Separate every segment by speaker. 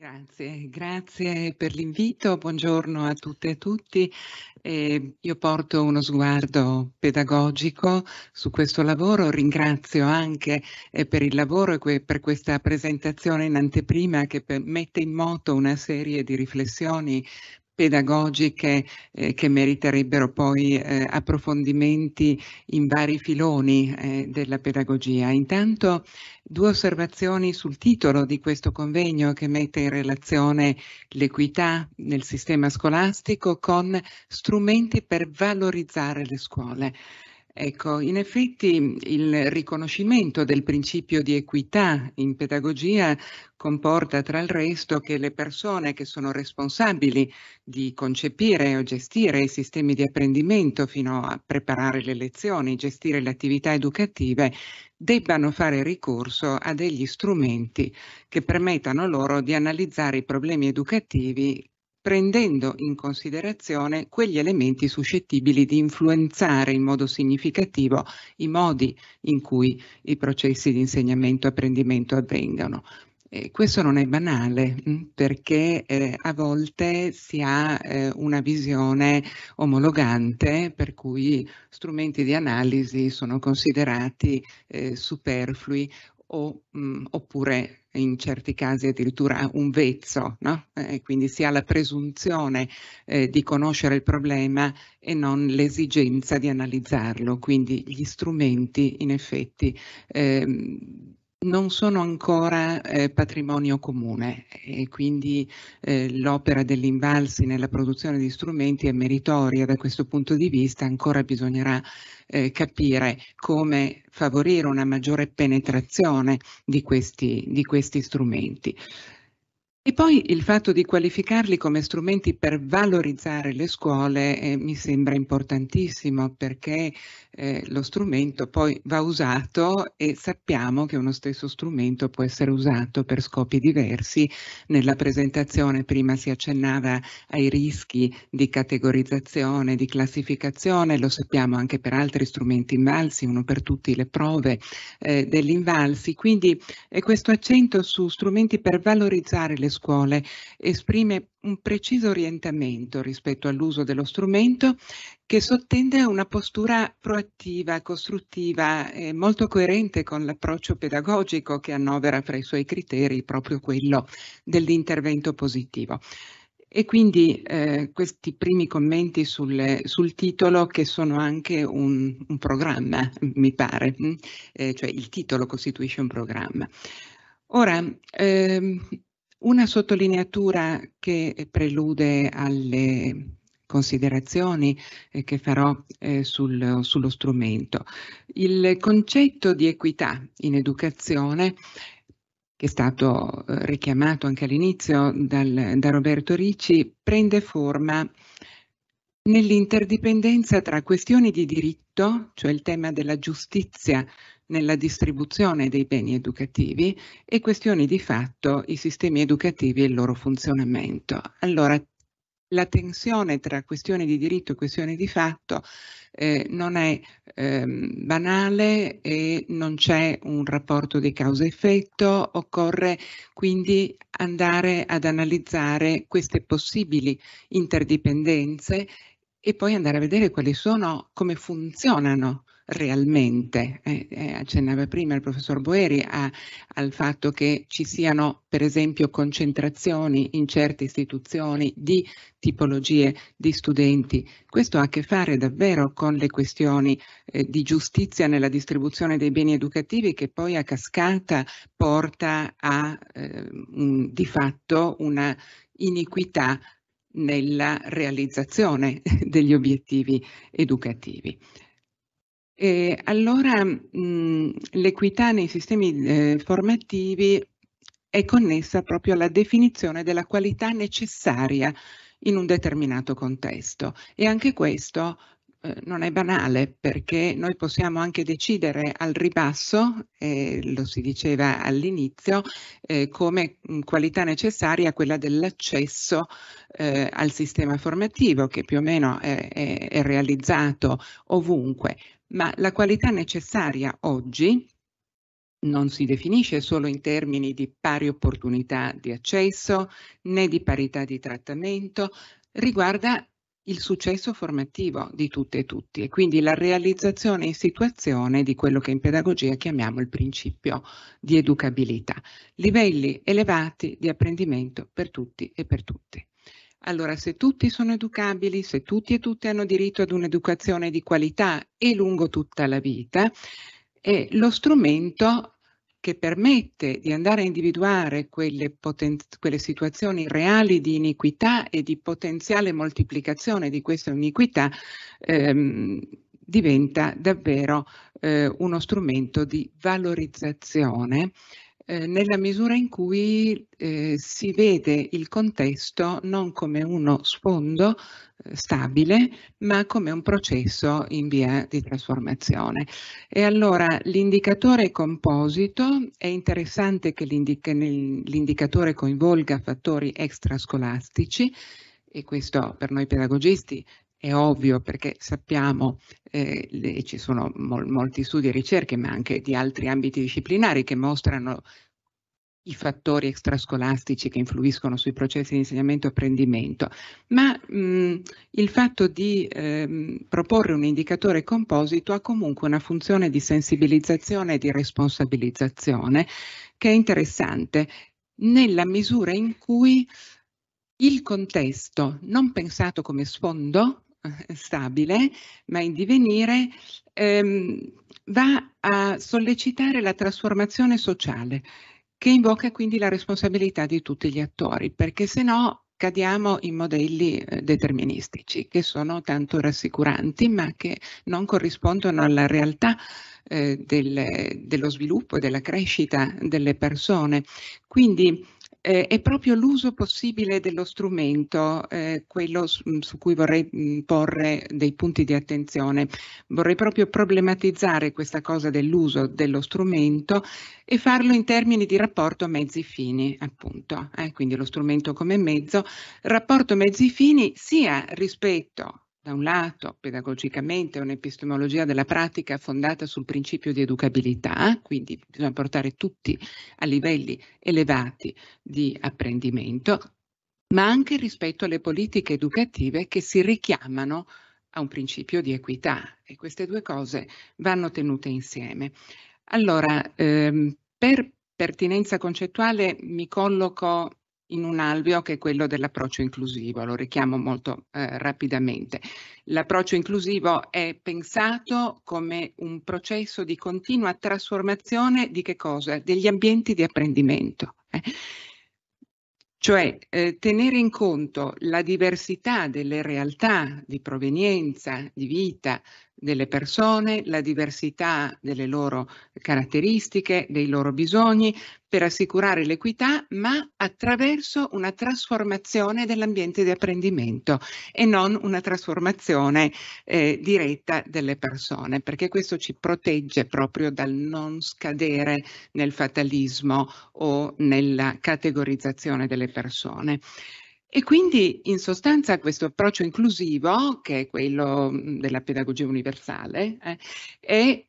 Speaker 1: Grazie, grazie per l'invito, buongiorno a tutte e a tutti. Eh, io porto uno sguardo pedagogico su questo lavoro, ringrazio anche eh, per il lavoro e que per questa presentazione in anteprima che mette in moto una serie di riflessioni pedagogiche eh, che meriterebbero poi eh, approfondimenti in vari filoni eh, della pedagogia. Intanto due osservazioni sul titolo di questo convegno che mette in relazione l'equità nel sistema scolastico con strumenti per valorizzare le scuole. Ecco, in effetti il riconoscimento del principio di equità in pedagogia comporta tra il resto che le persone che sono responsabili di concepire o gestire i sistemi di apprendimento fino a preparare le lezioni, gestire le attività educative, debbano fare ricorso a degli strumenti che permettano loro di analizzare i problemi educativi prendendo in considerazione quegli elementi suscettibili di influenzare in modo significativo i modi in cui i processi di insegnamento e apprendimento avvengano. Eh, questo non è banale mm, perché eh, a volte si ha eh, una visione omologante per cui strumenti di analisi sono considerati eh, superflui o, mh, mm, oppure in certi casi addirittura un vezzo, no? Eh, e quindi si ha la presunzione eh, di conoscere il problema e non l'esigenza di analizzarlo, quindi gli strumenti in effetti ehm, non sono ancora eh, patrimonio comune e quindi eh, l'opera dell'Invalsi nella produzione di strumenti è meritoria da questo punto di vista, ancora bisognerà eh, capire come favorire una maggiore penetrazione di questi, di questi strumenti. E poi il fatto di qualificarli come strumenti per valorizzare le scuole eh, mi sembra importantissimo perché eh, lo strumento poi va usato e sappiamo che uno stesso strumento può essere usato per scopi diversi. Nella presentazione prima si accennava ai rischi di categorizzazione, di classificazione, lo sappiamo anche per altri strumenti invalsi, uno per tutti le prove eh, degli invalsi. Quindi eh, questo accento su strumenti per valorizzare le scuole esprime un preciso orientamento rispetto all'uso dello strumento che sottende a una postura proattiva, costruttiva, e molto coerente con l'approccio pedagogico che annovera fra i suoi criteri proprio quello dell'intervento positivo. E quindi eh, questi primi commenti sul, sul, titolo che sono anche un, un programma, mi pare, mm? eh, cioè il titolo costituisce un programma. Ora, ehm, una sottolineatura che prelude alle considerazioni eh, che farò eh, sul, sullo strumento. Il concetto di equità in educazione che è stato eh, richiamato anche all'inizio da Roberto Ricci, prende forma nell'interdipendenza tra questioni di diritto, cioè il tema della giustizia nella distribuzione dei beni educativi e questioni di fatto i sistemi educativi e il loro funzionamento. Allora, la tensione tra questioni di diritto e questioni di fatto eh, non è ehm, banale e non c'è un rapporto di causa-effetto, occorre quindi andare ad analizzare queste possibili interdipendenze e poi andare a vedere quali sono, come funzionano realmente. Eh, eh, accennava prima il professor Boeri a, al fatto che ci siano per esempio concentrazioni in certe istituzioni di tipologie di studenti. Questo ha a che fare davvero con le questioni eh, di giustizia nella distribuzione dei beni educativi che poi a cascata porta a eh, un, di fatto una iniquità nella realizzazione degli obiettivi educativi. E eh, allora mm, l'equità nei sistemi eh, formativi è connessa proprio alla definizione della qualità necessaria in un determinato contesto e anche questo eh, non è banale perché noi possiamo anche decidere al ribasso, eh, lo si diceva all'inizio, eh, come mm, qualità necessaria quella dell'accesso eh, al sistema formativo che più o meno è, è, è realizzato ovunque, ma la qualità necessaria oggi non si definisce solo in termini di pari opportunità di accesso né di parità di trattamento, riguarda il successo formativo di tutte e tutti e quindi la realizzazione in situazione di quello che in pedagogia chiamiamo il principio di educabilità, livelli elevati di apprendimento per tutti e per tutte. Allora, se tutti sono educabili, se tutti e tutte hanno diritto ad un'educazione di qualità e lungo tutta la vita, eh, lo strumento che permette di andare a individuare quelle, quelle situazioni reali di iniquità e di potenziale moltiplicazione di questa iniquità, ehm, diventa davvero eh, uno strumento di valorizzazione eh, nella misura in cui eh, si vede il contesto non come uno sfondo eh, stabile, ma come un processo in via di trasformazione. E allora l'indicatore composito è interessante che l'indicatore coinvolga fattori extrascolastici e questo per noi pedagogisti è ovvio perché sappiamo, eh, le, ci sono mol, molti studi e ricerche, ma anche di altri ambiti disciplinari che mostrano i fattori extrascolastici che influiscono sui processi di insegnamento e apprendimento, ma mh, mm, il fatto di eh, proporre un indicatore composito ha comunque una funzione di sensibilizzazione e di responsabilizzazione che è interessante nella misura in cui il contesto non pensato come sfondo eh, stabile, ma in divenire, ehm, va a sollecitare la trasformazione sociale che invoca quindi la responsabilità di tutti gli attori, perché se no cadiamo in modelli eh, deterministici che sono tanto rassicuranti ma che non corrispondono alla realtà eh, del, dello sviluppo e della crescita delle persone. Quindi eh, è proprio l'uso possibile dello strumento eh, quello su, mm, su, cui vorrei mm, porre dei punti di attenzione. Vorrei proprio problematizzare questa cosa dell'uso dello strumento e farlo in termini di rapporto mezzi fini, appunto. Eh, quindi lo strumento come mezzo, rapporto mezzi fini sia rispetto da un lato, pedagogicamente, un'epistemologia della pratica fondata sul principio di educabilità, quindi bisogna portare tutti a livelli elevati di apprendimento, ma anche rispetto alle politiche educative che si richiamano a un principio di equità e queste due cose vanno tenute insieme. Allora, ehm, per pertinenza concettuale mi colloco in un alveo che è quello dell'approccio inclusivo, lo richiamo molto eh, rapidamente. L'approccio inclusivo è pensato come un processo di continua trasformazione di che cosa? Degli ambienti di apprendimento. Eh? Cioè eh, tenere in conto la diversità delle realtà di provenienza, di vita, delle persone, la diversità delle loro caratteristiche, dei loro bisogni, per assicurare l'equità, ma attraverso una trasformazione dell'ambiente di apprendimento e non una trasformazione eh, diretta delle persone, perché questo ci protegge proprio dal non scadere nel fatalismo o nella categorizzazione delle persone. E quindi in sostanza questo approccio inclusivo, che è quello della pedagogia universale, eh, è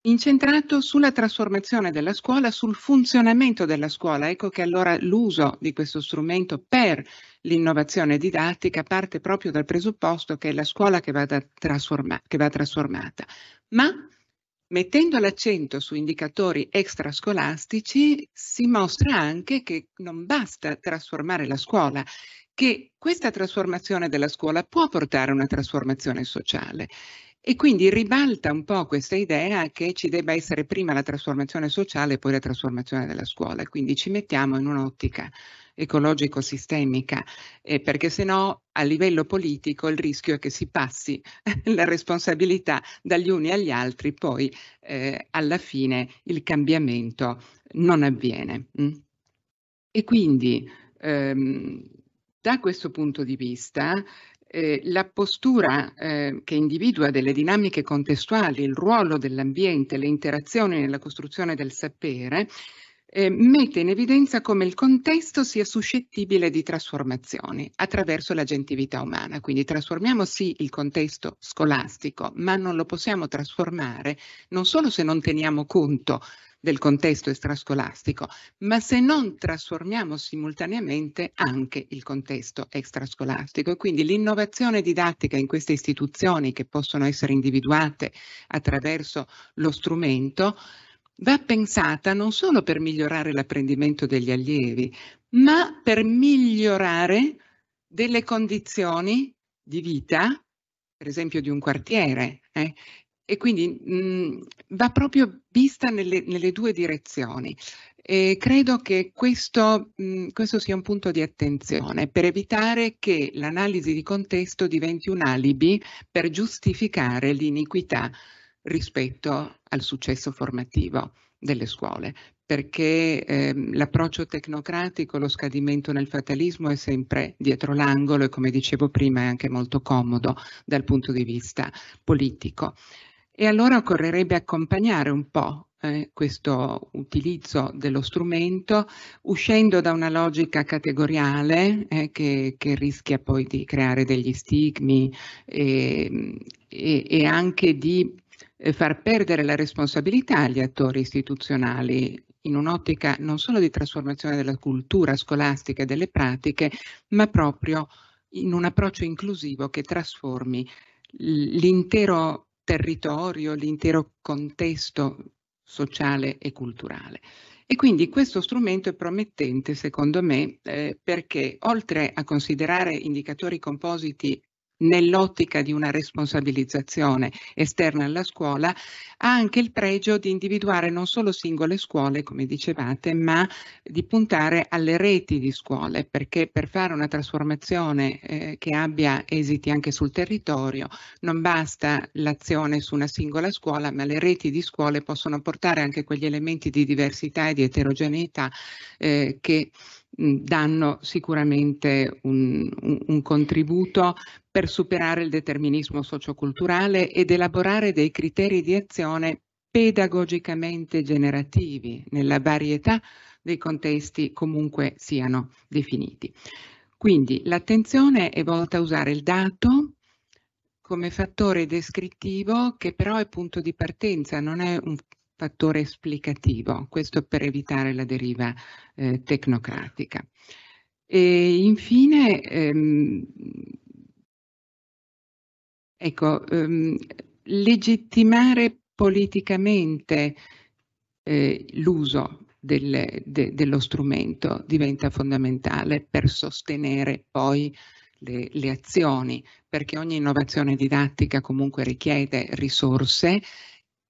Speaker 1: incentrato sulla trasformazione della scuola, sul funzionamento della scuola. Ecco che allora l'uso di questo strumento per l'innovazione didattica parte proprio dal presupposto che è la scuola che va, trasforma- che va trasformata. Ma Mettendo l'accento su indicatori extrascolastici si mostra anche che non basta trasformare la scuola, che questa trasformazione della scuola può portare a una trasformazione sociale. E quindi ribalta un po' questa idea che ci debba essere prima la trasformazione sociale e poi la trasformazione della scuola. Quindi ci mettiamo in un'ottica ecologico-sistemica, eh, perché se no a livello politico il rischio è che si passi la responsabilità dagli uni agli altri, poi eh, alla fine il cambiamento non avviene. Mm? E quindi ehm, da questo punto di vista eh, la postura eh, che individua delle dinamiche contestuali, il ruolo dell'ambiente, le interazioni nella costruzione del sapere, eh, mette in evidenza come il contesto sia suscettibile di trasformazioni attraverso l'agentività umana. Quindi trasformiamo sì il contesto scolastico, ma non lo possiamo trasformare non solo se non teniamo conto del contesto extrascolastico, ma se non trasformiamo simultaneamente anche il contesto extrascolastico. E quindi l'innovazione didattica in queste istituzioni che possono essere individuate attraverso lo strumento va pensata non solo per migliorare l'apprendimento degli allievi, ma per migliorare delle condizioni di vita, per esempio di un quartiere. Eh? E quindi mh, mm, va proprio vista nelle, nelle due direzioni. E credo che questo, mh, mm, questo, sia un punto di attenzione per evitare che l'analisi di contesto diventi un alibi per giustificare l'iniquità rispetto al successo formativo delle scuole, perché ehm, l'approccio tecnocratico, lo scadimento nel fatalismo è sempre dietro l'angolo e come dicevo prima è anche molto comodo dal punto di vista politico. E allora occorrerebbe accompagnare un po' eh, questo utilizzo dello strumento uscendo da una logica categoriale eh, che, che, rischia poi di creare degli stigmi e, ehm, e, e anche di eh, far perdere la responsabilità agli attori istituzionali in un'ottica non solo di trasformazione della cultura scolastica e delle pratiche, ma proprio in un approccio inclusivo che trasformi l'intero territorio, l'intero contesto sociale e culturale. E quindi questo strumento è promettente, secondo me, eh, perché oltre a considerare indicatori compositi nell'ottica di una responsabilizzazione esterna alla scuola, ha anche il pregio di individuare non solo singole scuole, come dicevate, ma di puntare alle reti di scuole, perché per fare una trasformazione eh, che abbia esiti anche sul territorio non basta l'azione su una singola scuola, ma le reti di scuole possono portare anche quegli elementi di diversità e di eterogeneità eh, che Mm, danno sicuramente un, un, un, contributo per superare il determinismo socioculturale ed elaborare dei criteri di azione pedagogicamente generativi nella varietà dei contesti comunque siano definiti. Quindi l'attenzione è volta a usare il dato come fattore descrittivo che però è punto di partenza, non è un fattore esplicativo, questo per evitare la deriva eh, tecnocratica. E infine, ehm, ecco, ehm, legittimare politicamente eh, l'uso del, de, dello strumento diventa fondamentale per sostenere poi le, le, azioni, perché ogni innovazione didattica comunque richiede risorse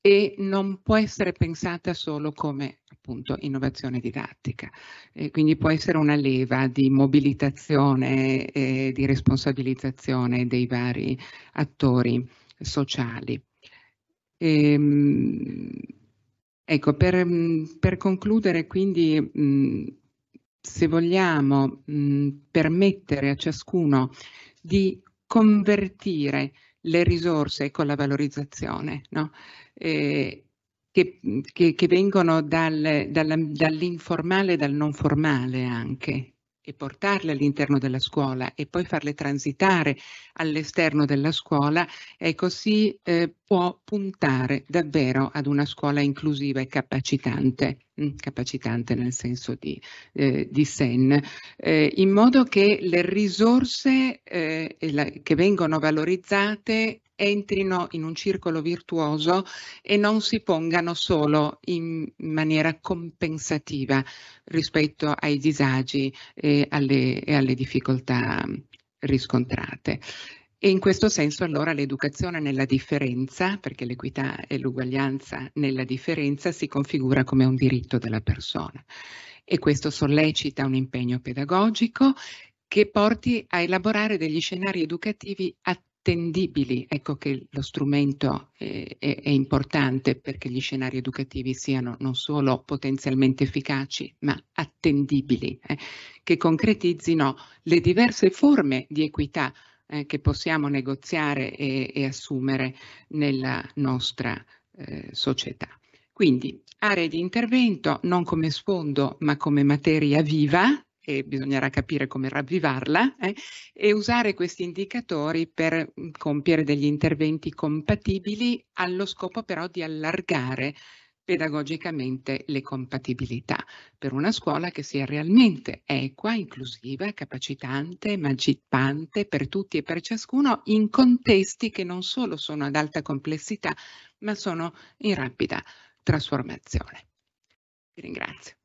Speaker 1: e non può essere pensata solo come appunto innovazione didattica, eh, quindi può essere una leva di mobilitazione e di responsabilizzazione dei vari attori sociali. E, ehm, ecco, per, mm, per, concludere quindi, mm, se vogliamo mm, permettere a ciascuno di convertire le risorse con la valorizzazione no? eh, che, che, che, vengono dal, dall'informale e dal non formale anche e portarle all'interno della scuola e poi farle transitare all'esterno della scuola, ecco, si eh, può puntare davvero ad una scuola inclusiva e capacitante, mm, capacitante nel senso di, eh, di SEN, eh, in modo che le risorse eh, la, che vengono valorizzate entrino in un circolo virtuoso e non si pongano solo in maniera compensativa rispetto ai disagi e alle, e alle difficoltà riscontrate. E in questo senso allora l'educazione nella differenza, perché l'equità e l'uguaglianza nella differenza si configura come un diritto della persona e questo sollecita un impegno pedagogico che porti a elaborare degli scenari educativi attivi attendibili. Ecco che lo strumento è, è, è, importante perché gli scenari educativi siano non solo potenzialmente efficaci, ma attendibili, eh, che concretizzino le diverse forme di equità eh, che possiamo negoziare e, e assumere nella nostra eh, società. Quindi aree di intervento non come sfondo ma come materia viva e bisognerà capire come ravvivarla eh, e usare questi indicatori per mm, compiere degli interventi compatibili allo scopo però di allargare pedagogicamente le compatibilità per una scuola che sia realmente equa, inclusiva, capacitante, emancipante per tutti e per ciascuno in contesti che non solo sono ad alta complessità ma sono in rapida trasformazione. Vi ringrazio.